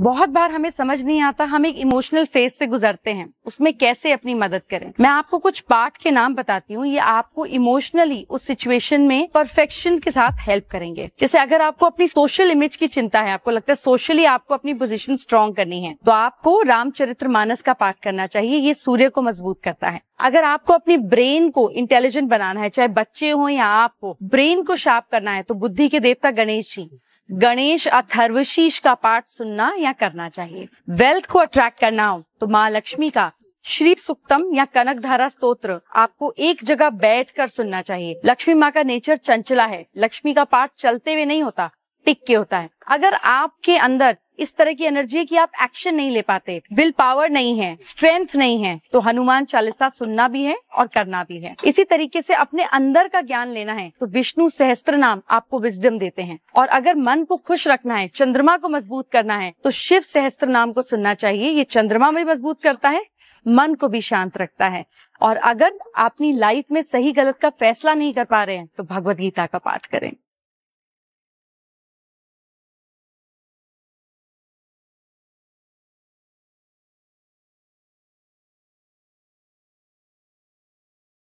बहुत बार हमें समझ नहीं आता हम एक इमोशनल फेज से गुजरते हैं उसमें कैसे अपनी मदद करें मैं आपको कुछ पार्ट के नाम बताती हूँ ये आपको इमोशनली उस सिचुएशन में परफेक्शन के साथ हेल्प करेंगे जैसे अगर आपको अपनी सोशल इमेज की चिंता है आपको लगता है सोशली आपको अपनी पोजिशन स्ट्रॉन्ग करनी है तो आपको रामचरित्र मानस का पाठ करना चाहिए ये सूर्य को मजबूत करता है अगर आपको अपनी ब्रेन को इंटेलिजेंट बनाना है चाहे बच्चे हो या आप हो ब्रेन को शार्प करना है तो बुद्धि के देवता गणेश जी गणेश अथर्वशीष का पाठ सुनना या करना चाहिए वेल्थ को अट्रैक्ट करना हो तो माँ लक्ष्मी का श्री सुक्तम या कनक धारा स्त्रोत्र आपको एक जगह बैठ कर सुनना चाहिए लक्ष्मी माँ का नेचर चंचला है लक्ष्मी का पाठ चलते हुए नहीं होता टिक के होता है अगर आपके अंदर इस तरह की एनर्जी है कि आप एक्शन नहीं ले पाते विल पावर नहीं है स्ट्रेंथ नहीं है तो हनुमान चालीसा सुनना भी है और करना भी है इसी तरीके से अपने अंदर का ज्ञान लेना है तो विष्णु सहस्त्र नाम आपको विजडम देते हैं और अगर मन को खुश रखना है चंद्रमा को मजबूत करना है तो शिव सहस्त्र नाम को सुनना चाहिए ये चंद्रमा में मजबूत करता है मन को भी शांत रखता है और अगर अपनी लाइफ में सही गलत का फैसला नहीं कर पा रहे हैं तो भगवदगीता गीता का पाठ करें